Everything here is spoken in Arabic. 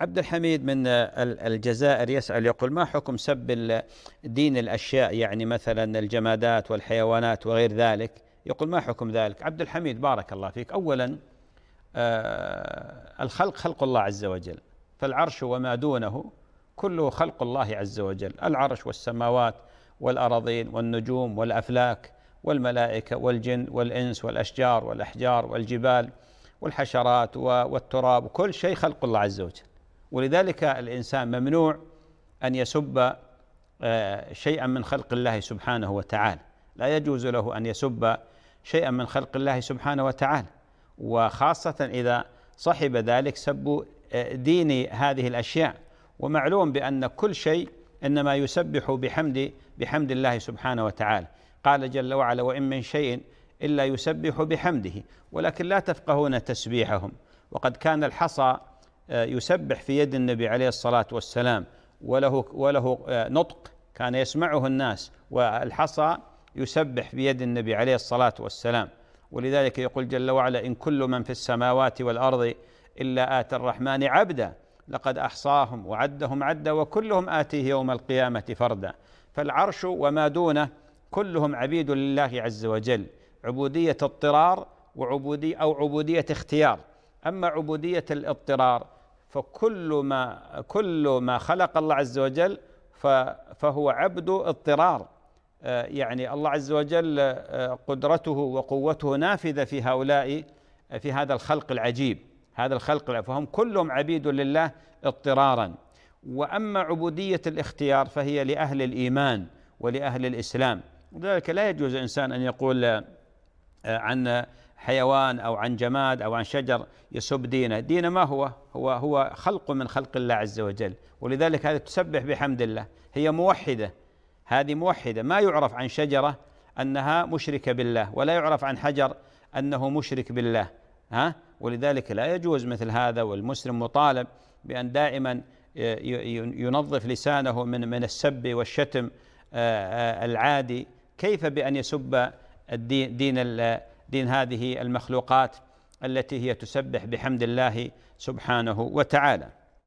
عبد الحميد من الجزائر يسأل يقول ما حكم سب دين الأشياء يعني مثلا الجمادات والحيوانات وغير ذلك يقول ما حكم ذلك عبد الحميد بارك الله فيك أولا آه الخلق خلق الله عز وجل فالعرش وما دونه كله خلق الله عز وجل العرش والسماوات والأراضين والنجوم والأفلاك والملائكة والجن والإنس والأشجار والأحجار والجبال والحشرات والتراب كل شيء خلق الله عز وجل ولذلك الانسان ممنوع ان يسب آه، شيئا من خلق الله سبحانه وتعالى لا يجوز له ان يسب شيئا من خلق الله سبحانه وتعالى وخاصه اذا صحب ذلك سب آه، دين هذه الاشياء ومعلوم بان كل شيء انما يسبح بحمد بحمد الله سبحانه وتعالى قال جل وعلا وان من شيء الا يسبح بحمده ولكن لا تفقهون تسبيحهم وقد كان الحصى آه، يسبح في يد النبي عليه الصلاة والسلام وله وله آه، نطق كان يسمعه الناس والحصى يسبح في يد النبي عليه الصلاة والسلام ولذلك يقول جل وعلا إن كل من في السماوات والأرض إلا آتى الرحمن عبدا لقد أحصاهم وعدهم عدا وكلهم آتيه يوم القيامة فردا فالعرش وما دونه كلهم عبيد لله عز وجل عبودية اضطرار وعبودية أو عبودية اختيار أما عبودية الاضطرار فكل ما كل ما خلق الله عز وجل فهو عبد اضطرار آه، يعني الله عز وجل آه، قدرته وقوته نافذه في هؤلاء آه، في هذا الخلق العجيب هذا الخلق فهم كلهم عبيد لله اضطرارا واما عبوديه الاختيار فهي لاهل الايمان ولاهل الاسلام لذلك لا يجوز انسان ان يقول عن حيوان أو عن جماد أو عن شجر يسب دينه دينه ما هو هو هو خلق من خلق الله عز وجل ولذلك هذه تسبح بحمد الله هي موحدة هذه موحدة ما يعرف عن شجرة أنها مشركة بالله ولا يعرف عن حجر أنه مشرك بالله ها ولذلك لا يجوز مثل هذا والمسلم مطالب بأن دائما ينظف لسانه من من السب والشتم العادي كيف بأن يسب الدين دين دين هذه المخلوقات التي هي تسبح بحمد الله سبحانه وتعالى